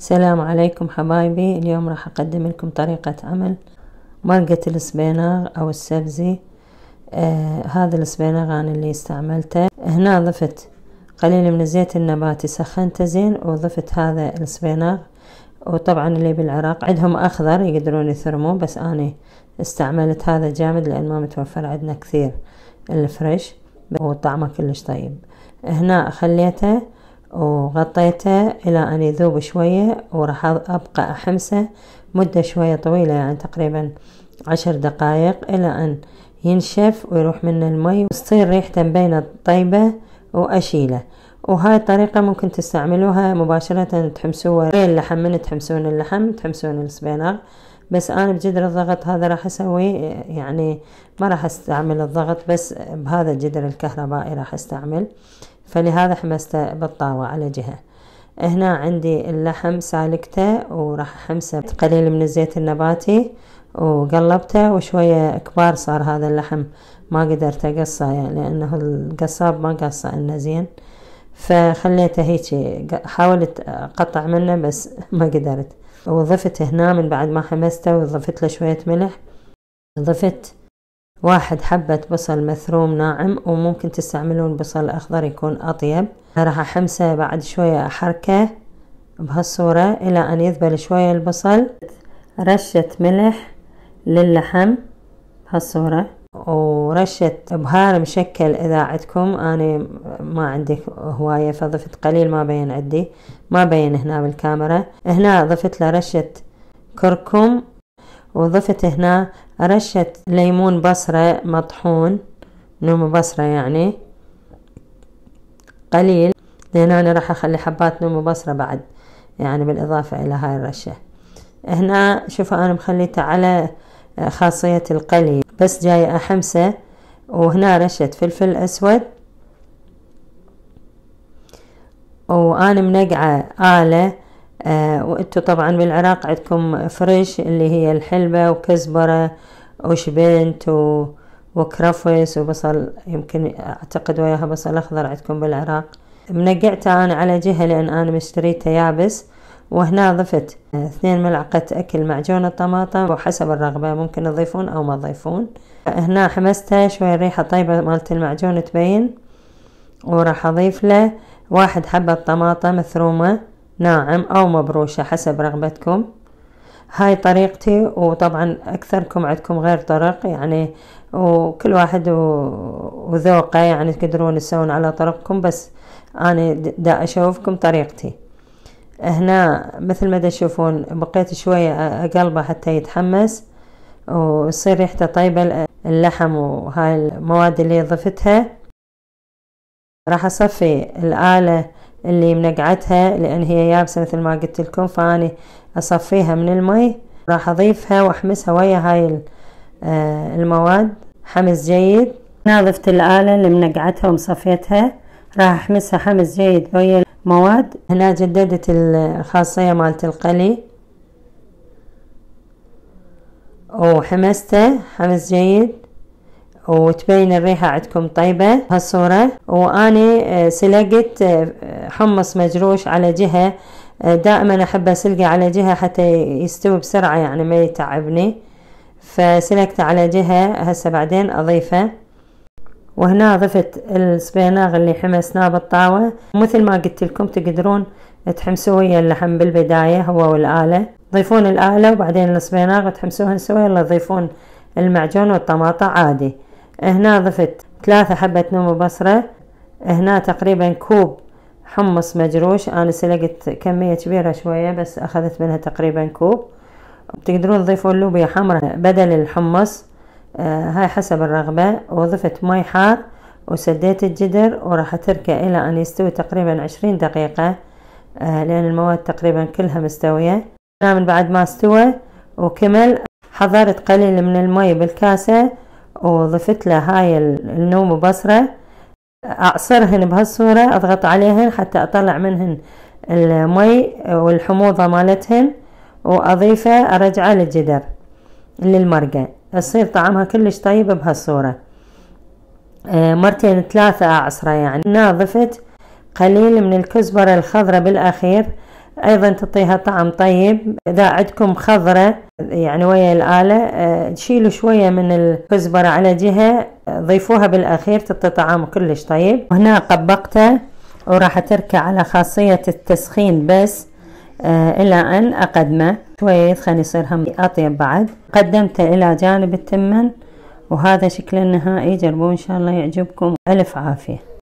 السلام عليكم حبايبي اليوم راح اقدم لكم طريقة عمل مرقة السبيناغ او السبزي آه هذا السبيناغ انا اللي استعملته هنا ضفت قليل من الزيت النباتي سخنته زين وضفت هذا السبيناغ وطبعا اللي بالعراق عندهم اخضر يقدرون يثرمون بس انا استعملت هذا جامد لان ما متوفر عندنا كثير الفريش وطعمه كلش طيب هنا خليته وغطيته إلى أن يذوب شوية وراح أبقى أحمسه مدة شوية طويلة يعني تقريبا عشر دقايق إلى أن ينشف ويروح منه المي وتصير ريحته مبينة طيبة وأشيله وهاي الطريقة ممكن تستعملوها مباشرة تحمسوها غير اللحم من تحمسون اللحم تحمسون السبينر بس أنا بجدر الضغط هذا راح أسويه يعني ما راح أستعمل الضغط بس بهذا الجدر الكهربائي راح أستعمل فلهذا حمسته بالطاوة على جهة هنا عندي اللحم سالكته وراح حمسه قليل من الزيت النباتي وقلبته وشوية كبار صار هذا اللحم ما قدرت اقصه يعني لانه القصاب ما قصه انه زين فخليته هيك حاولت اقطع منه بس ما قدرت وضفت هنا من بعد ما حمسته وضفت له شوية ملح ضفت واحد حبة بصل مثروم ناعم وممكن تستعملون بصل أخضر يكون أطيب راح أحمسه بعد شوية أحركه بهالصورة إلى أن يذبل شوية البصل رشة ملح للحم بهالصورة ورشة بهار مشكل إذا عندكم أنا ما عندي هواية فضفت قليل ما بين عندي ما بين هنا بالكاميرا هنا ضفت لرشة رشة كركم وضفت هنا رشة ليمون بصرة مطحون نوم بصرة يعني قليل لأن أنا راح أخلي حبات نوم بصرة بعد يعني بالإضافة إلى هاي الرشة هنا شوفوا أنا مخليته على خاصية القلي بس جاية احمسه وهنا رشة فلفل أسود وأنا منقعة آلة آه، وانتو طبعا بالعراق عندكم فريش اللي هي الحلبة وكزبرة وشبنت و... وكرفس وبصل يمكن اعتقد وياها بصل اخضر عندكم بالعراق منقعته انا على جهة لان انا مشتريته يابس وهنا ضفت آه، اثنين ملعقة أكل معجون الطماطم وحسب الرغبة ممكن تضيفون أو ما تضيفون هنا حمستها شوي الريحة طيبة مالت المعجون تبين وراح أضيف له واحد حبة طماطم مثرومة ناعم أو مبروشة حسب رغبتكم هاي طريقتي وطبعا أكثركم عندكم غير طرق يعني وكل واحد وذوقه يعني تقدرون تسوون على طرقكم بس أنا دا أشوفكم طريقتي هنا مثل ما تشوفون بقيت شوية أقلبه حتى يتحمس ويصير ريحته طيبة اللحم وهاي المواد اللي ضفتها راح أصفي الآلة اللي منقعتها لان هي يابسة مثل ما قلت لكم فاني اصفيها من المي راح اضيفها واحمسها ويا هاي آه، المواد حمس جيد انا ضفت الآلة اللي منقعتها ومصفيتها راح احمسها حمس جيد ويا المواد هنا جددت الخاصية مالت القلي وحمسته حمس جيد وتبين الريحة عندكم طيبة هالصورة وأنا آه، سلقت آه، حمص مجروش على جهة آه، دائما أحب أسلقه على جهة حتى يستوي بسرعة يعني ما يتعبني فسلقته على جهة هسه بعدين أضيفه وهنا ضفت السبيناغ اللي حمسناه بالطاوة مثل ما قلت لكم تقدرون تحمسوا ويا اللحم بالبداية هو والآلة ضيفون الآلة وبعدين السبيناغ وتحمسوهن سوا يلا تضيفون المعجون والطماطة عادي هنا ضفت ثلاثة حبة نوم بصرة هنا تقريبا كوب حمص مجروش انا سلقت كمية كبيرة شوية بس اخذت منها تقريبا كوب تقدرون تضيفون لوبيا حمراء بدل الحمص آه هاي حسب الرغبة وضفت مي حار وسديت الجدر وراح اتركه الى ان يستوي تقريبا عشرين دقيقة آه لان المواد تقريبا كلها مستوية من بعد ما استوى وكمل حضرت قليل من المي بالكاسة وضفت له هاي النوم وبصرة أعصرهن بهالصورة أضغط عليهن حتى أطلع منهن المي والحموضة مالتهن وأضيفه أرجعه للجدر للمرقة يصير طعمها كلش طيب بهالصورة آه، مرتين ثلاثة أعصرة يعني ناظفت قليل من الكزبرة الخضرة بالأخير ايضا تعطيها طعم طيب اذا عندكم خضرة يعني ويا الآلة آه، تشيلوا شوية من الكزبرة على جهة آه، ضيفوها بالاخير تعطي طعم كلش طيب وهنا طبقته وراح اتركه على خاصية التسخين بس آه إلى أن أقدمه شوية يدخن يصير هم أطيب بعد قدمته إلى جانب التمن وهذا شكل النهائي جربوه إن شاء الله يعجبكم ألف عافية